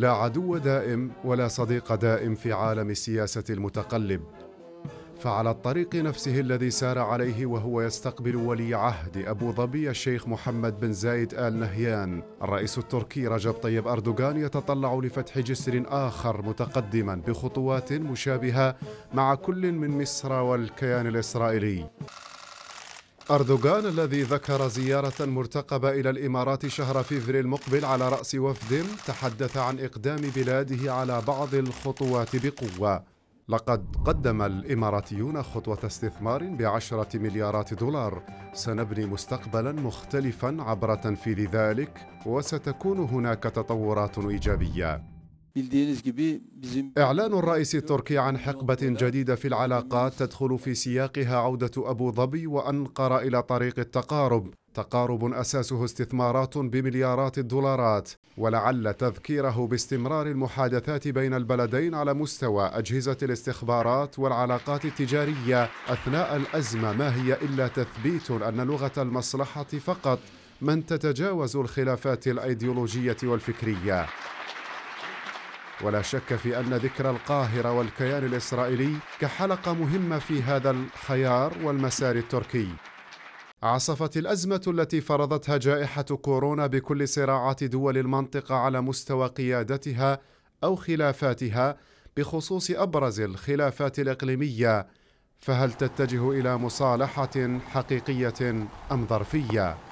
لا عدو دائم ولا صديق دائم في عالم السياسه المتقلب فعلى الطريق نفسه الذي سار عليه وهو يستقبل ولي عهد أبو ظبي الشيخ محمد بن زايد آل نهيان الرئيس التركي رجب طيب أردوغان يتطلع لفتح جسر آخر متقدما بخطوات مشابهة مع كل من مصر والكيان الإسرائيلي أردوغان الذي ذكر زيارة مرتقبة إلى الإمارات شهر فيفري المقبل على رأس وفد تحدث عن إقدام بلاده على بعض الخطوات بقوة لقد قدم الإماراتيون خطوة استثمار بعشرة مليارات دولار سنبني مستقبلا مختلفا عبر تنفيذ ذلك وستكون هناك تطورات إيجابية إعلان الرئيس التركي عن حقبة جديدة في العلاقات تدخل في سياقها عودة أبو ظبي وأنقرة إلى طريق التقارب تقارب أساسه استثمارات بمليارات الدولارات ولعل تذكيره باستمرار المحادثات بين البلدين على مستوى أجهزة الاستخبارات والعلاقات التجارية أثناء الأزمة ما هي إلا تثبيت أن لغة المصلحة فقط من تتجاوز الخلافات الأيديولوجية والفكرية ولا شك في أن ذكر القاهرة والكيان الإسرائيلي كحلقة مهمة في هذا الخيار والمسار التركي عصفت الأزمة التي فرضتها جائحة كورونا بكل صراعات دول المنطقة على مستوى قيادتها أو خلافاتها بخصوص أبرز الخلافات الإقليمية فهل تتجه إلى مصالحة حقيقية أم ظرفية؟